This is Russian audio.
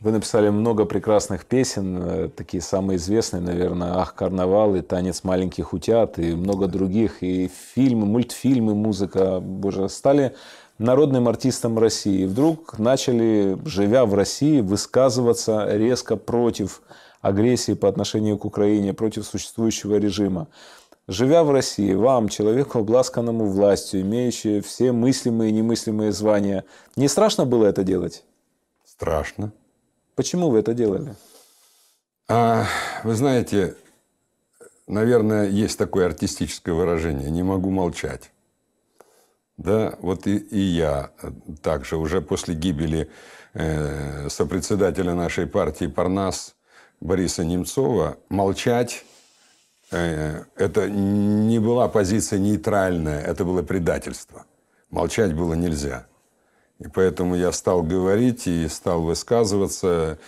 Вы написали много прекрасных песен, э, такие самые известные, наверное, «Ах, карнавал» и «Танец маленьких утят» и много других, и фильмы, мультфильмы, музыка, боже, стали народным артистом России. Вдруг начали, живя в России, высказываться резко против агрессии по отношению к Украине, против существующего режима. Живя в России, вам, человеку, обласканному властью, имеющему все мыслимые и немыслимые звания, не страшно было это делать? Страшно. Почему вы это делали? А, вы знаете, наверное, есть такое артистическое выражение «не могу молчать». Да, вот и, и я э, также уже после гибели э, сопредседателя нашей партии Парнас Бориса Немцова молчать э, это не была позиция нейтральная, это было предательство. Молчать было нельзя. И поэтому я стал говорить и стал высказываться.